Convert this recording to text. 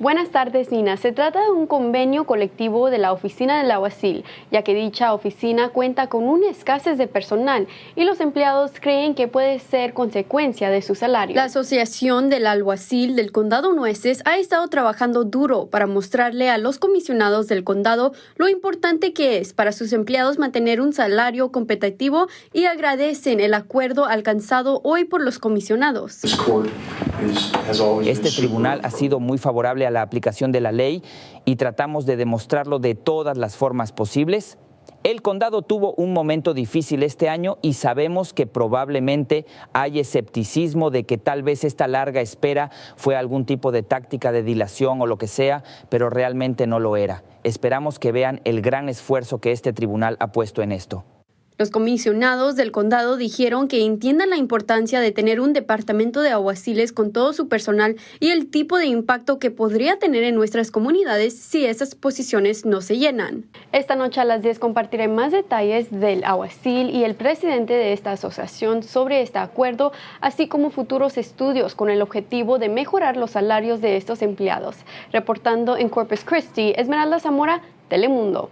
Buenas tardes, Nina. Se trata de un convenio colectivo de la oficina del alguacil, ya que dicha oficina cuenta con un escasez de personal y los empleados creen que puede ser consecuencia de su salario. La Asociación del Alguacil del Condado Nueces ha estado trabajando duro para mostrarle a los comisionados del condado lo importante que es para sus empleados mantener un salario competitivo y agradecen el acuerdo alcanzado hoy por los comisionados. Este tribunal ha sido muy favorable a la aplicación de la ley y tratamos de demostrarlo de todas las formas posibles. El condado tuvo un momento difícil este año y sabemos que probablemente hay escepticismo de que tal vez esta larga espera fue algún tipo de táctica de dilación o lo que sea, pero realmente no lo era. Esperamos que vean el gran esfuerzo que este tribunal ha puesto en esto. Los comisionados del condado dijeron que entiendan la importancia de tener un departamento de aguaciles con todo su personal y el tipo de impacto que podría tener en nuestras comunidades si esas posiciones no se llenan. Esta noche a las 10 compartiré más detalles del aguacil y el presidente de esta asociación sobre este acuerdo, así como futuros estudios con el objetivo de mejorar los salarios de estos empleados. Reportando en Corpus Christi, Esmeralda Zamora, Telemundo.